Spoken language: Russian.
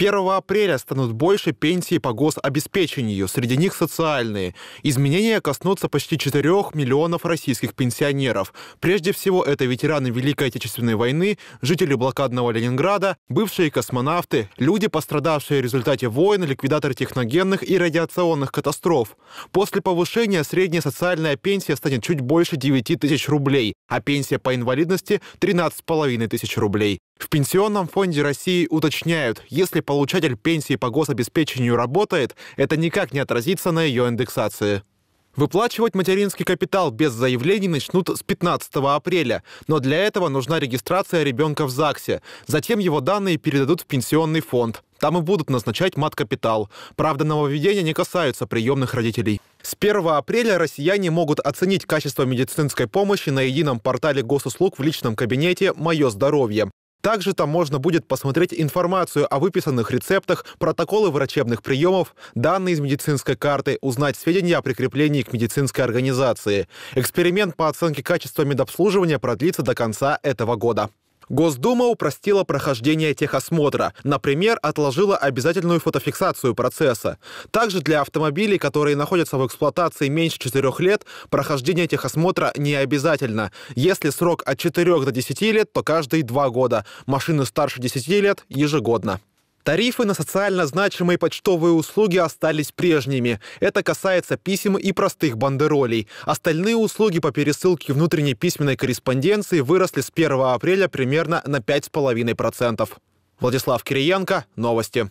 1 апреля станут больше пенсии по гособеспечению, среди них социальные. Изменения коснутся почти 4 миллионов российских пенсионеров. Прежде всего, это ветераны Великой Отечественной войны, жители блокадного Ленинграда, бывшие космонавты, люди, пострадавшие в результате войн, ликвидаторы техногенных и радиационных катастроф. После повышения средняя социальная пенсия станет чуть больше 9 тысяч рублей, а пенсия по инвалидности – 13,5 тысяч рублей. В Пенсионном фонде России уточняют, если получатель пенсии по гособеспечению работает, это никак не отразится на ее индексации. Выплачивать материнский капитал без заявлений начнут с 15 апреля, но для этого нужна регистрация ребенка в ЗАГСе. Затем его данные передадут в пенсионный фонд. Там и будут назначать мат капитал. Правда, нововведения не касаются приемных родителей. С 1 апреля россияне могут оценить качество медицинской помощи на едином портале госуслуг в личном кабинете «Мое здоровье». Также там можно будет посмотреть информацию о выписанных рецептах, протоколы врачебных приемов, данные из медицинской карты, узнать сведения о прикреплении к медицинской организации. Эксперимент по оценке качества медобслуживания продлится до конца этого года. Госдума упростила прохождение техосмотра, например, отложила обязательную фотофиксацию процесса. Также для автомобилей, которые находятся в эксплуатации меньше 4 лет, прохождение техосмотра не обязательно. Если срок от 4 до 10 лет, то каждые 2 года. Машины старше 10 лет – ежегодно. Тарифы на социально значимые почтовые услуги остались прежними. Это касается писем и простых бандеролей. Остальные услуги по пересылке внутренней письменной корреспонденции выросли с 1 апреля примерно на 5,5%. Владислав Кириенко, Новости.